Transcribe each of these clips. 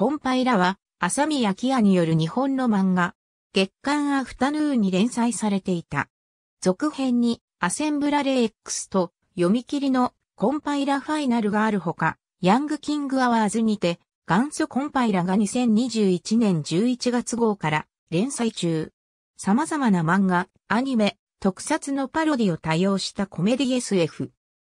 コンパイラは、浅見明也による日本の漫画、月刊アフタヌーンに連載されていた。続編に、アセンブラレ X と、読み切りのコンパイラファイナルがあるほか、ヤングキングアワーズにて、元祖コンパイラが2021年11月号から連載中。様々な漫画、アニメ、特撮のパロディを多用したコメディ SF。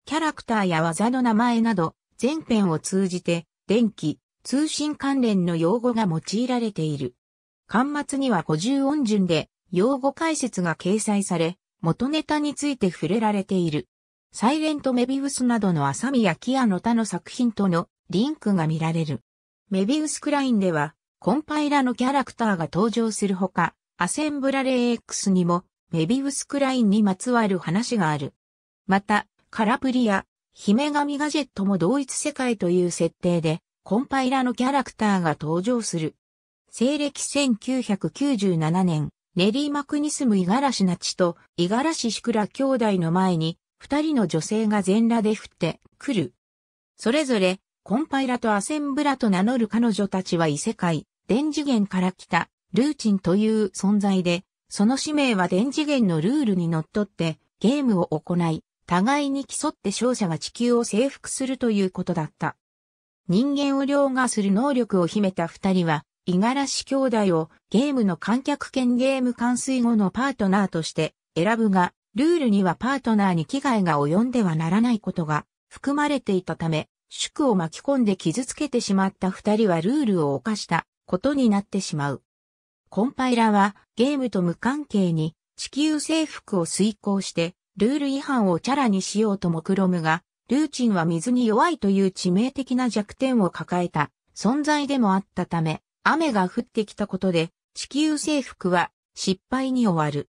キャラクターや技の名前など、全編を通じて、電気、通信関連の用語が用いられている。端末には50音順で用語解説が掲載され、元ネタについて触れられている。サイレントメビウスなどの浅見やキアの他の作品とのリンクが見られる。メビウスクラインでは、コンパイラのキャラクターが登場するほか、アセンブラレー x にも、メビウスクラインにまつわる話がある。また、カラプリや、姫神ガジェットも同一世界という設定で、コンパイラのキャラクターが登場する。西暦1997年、練馬区に住む五十嵐ナチと五十嵐シクラ兄弟の前に、二人の女性が全裸で降ってくる。それぞれ、コンパイラとアセンブラと名乗る彼女たちは異世界、電次元から来た、ルーチンという存在で、その使命は電次元のルールに則っって、ゲームを行い、互いに競って勝者が地球を征服するということだった。人間を凌駕する能力を秘めた二人は、五十嵐兄弟をゲームの観客兼ゲーム完遂後のパートナーとして選ぶが、ルールにはパートナーに危害が及んではならないことが含まれていたため、宿を巻き込んで傷つけてしまった二人はルールを犯したことになってしまう。コンパイラはゲームと無関係に地球征服を遂行してルール違反をチャラにしようと目論むが、ルーチンは水に弱いという致命的な弱点を抱えた存在でもあったため、雨が降ってきたことで地球征服は失敗に終わる。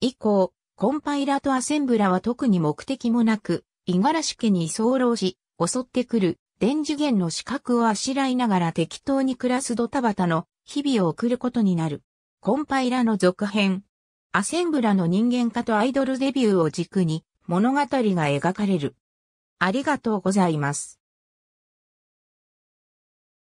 以降、コンパイラとアセンブラは特に目的もなく、五十嵐家に居候し、襲ってくる、電磁源の資格をあしらいながら適当に暮らすドタバタの日々を送ることになる。コンパイラの続編。アセンブラの人間化とアイドルデビューを軸に物語が描かれる。ありがとうございます。